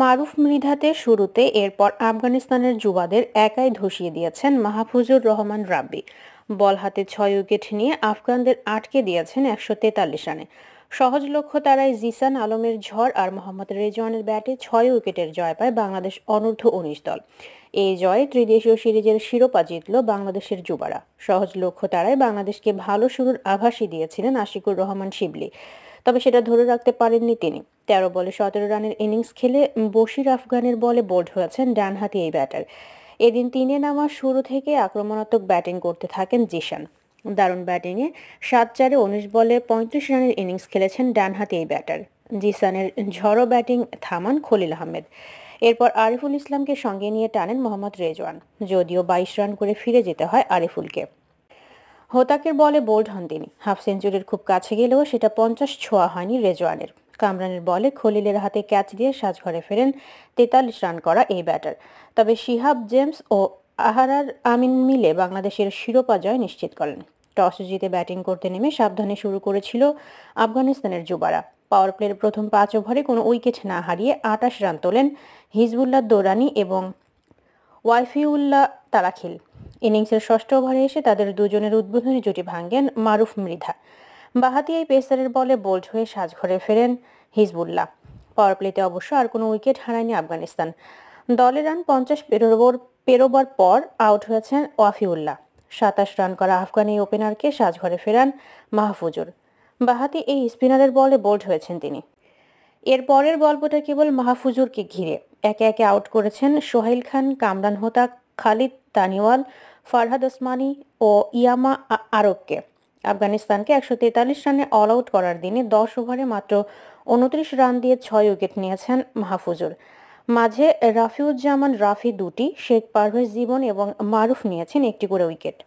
মারুফ মৃধাতে শুরুতে এরপর আফগানিস্তানের যুবাদের একাই ধসিয়ে দিয়েছেন মাহফুজুর রহমান রাব্বি বল হাতে ছয় উইকেট নিয়ে আফগানদের আটকে দিয়েছেন একশো তেতাল্লিশ রানে সহজ লক্ষ্য তারাই জিসান আলমের ঝড় আর মোহাম্মদ রেজওয়ানের ব্যাটে ছয় উইকেটের জয় পায় বাংলাদেশ অনূর্ধ্ব উনিশ দল এই জয়ে ত্রিদেশীয় সিরিজের শিরোপা জিতল বাংলাদেশের যুবারা সহজ লক্ষ্য তারাই বাংলাদেশকে ভালো শুরুর আভাসই দিয়েছিলেন আশিকুর রহমান শিবলি তবে সেটা ধরে রাখতে পারেননি তিনি তেরো বলে সতেরো রানের ইনিংস খেলে বশির আফগানের বলে বোর্ড হয়েছেন ডানহাতি এই ব্যাটার এদিন তিনে নামার শুরু থেকে আক্রমণাত্মক ব্যাটিং করতে থাকেন জিশান দারুণ ব্যাটিংয়ে সাত চারে উনিশ বলে পঁয়ত্রিশ রানের ইনিংস খেলেছেন ডানহাতি এই ব্যাটার জিসানের ঝড়ো ব্যাটিং থামান খলিল আহমেদ এরপর আরিফুল ইসলামকে সঙ্গে নিয়ে টানেন মোহাম্মদ রেজওয়ান যদিও বাইশ রান করে ফিরে যেতে হয় আরিফুলকে হোতাকের বলে বোল্ড হন তিনি হাফ সেঞ্চুরির খুব কাছে গেলেও সেটা পঞ্চাশ ছোঁয়া হয়নি রেজওয়ানের কামরানের বলে খলিলের হাতে ক্যাচ দিয়ে সাজঘরে ফেরেন তেতাল্লিশ রান করা এই ব্যাটার তবে শিহাব জেমস ও আহারার আমিন মিলে বাংলাদেশের শিরোপা জয় নিশ্চিত করেন টস জিতে ব্যাটিং করতে নেমে সাবধানে শুরু করেছিল আফগানিস্তানের যুবারা পাওয়ার প্লের প্রথম পাঁচ ওভারে কোনো উইকেট না হারিয়ে আটাশ রান তোলেন হিজবুল্লাহ দোরানি এবং ওয়াইফিউল্লাহ তারাখিল ইনিংসের ষষ্ঠ ওভারে এসে তাদের দুজনের উদ্বোধনী জুটি ভাঙ্গেন মারুফ মৃধা বাহাতি এই পেসারের বলে বোল্ড হয়ে সাজঘরে ফেরেন হিজবুল্লাহ পাওয়ার প্লেতে অবশ্য আর কোনো উইকেট হারায়নি আফগানিস্তান দলে রান পঞ্চাশ পেরোবর পেরোবার পর আউট হয়েছেন ওয়াফিউল্লাহ সাতাশ রান করা আফগানি ওপেনারকে সাজঘরে ফেরান মাহফুজুর বাহাতি এই স্পিনারের বলে বোল্ড হয়েছেন তিনি এর পরের গল্পটা কেবল মাহফুজুরকে ঘিরে একে একে আউট করেছেন সোহেল খান কামরান হোতা খালিদ তানিওয়াল ফারহাদ ওসমানি ও ইয়ামা আরবকে আফগানিস্তানকে একশো তেতাল্লিশ রানে অল আউট করার দিনে দশ ওভারে মাত্র উনত্রিশ রান দিয়ে ছয় উইকেট নিয়েছেন মাহফুজুর মাঝে রাফিউজ্জামান রাফি দুটি শেখ পারভেজ জীবন এবং মারুফ নিয়েছেন একটি করে উইকেট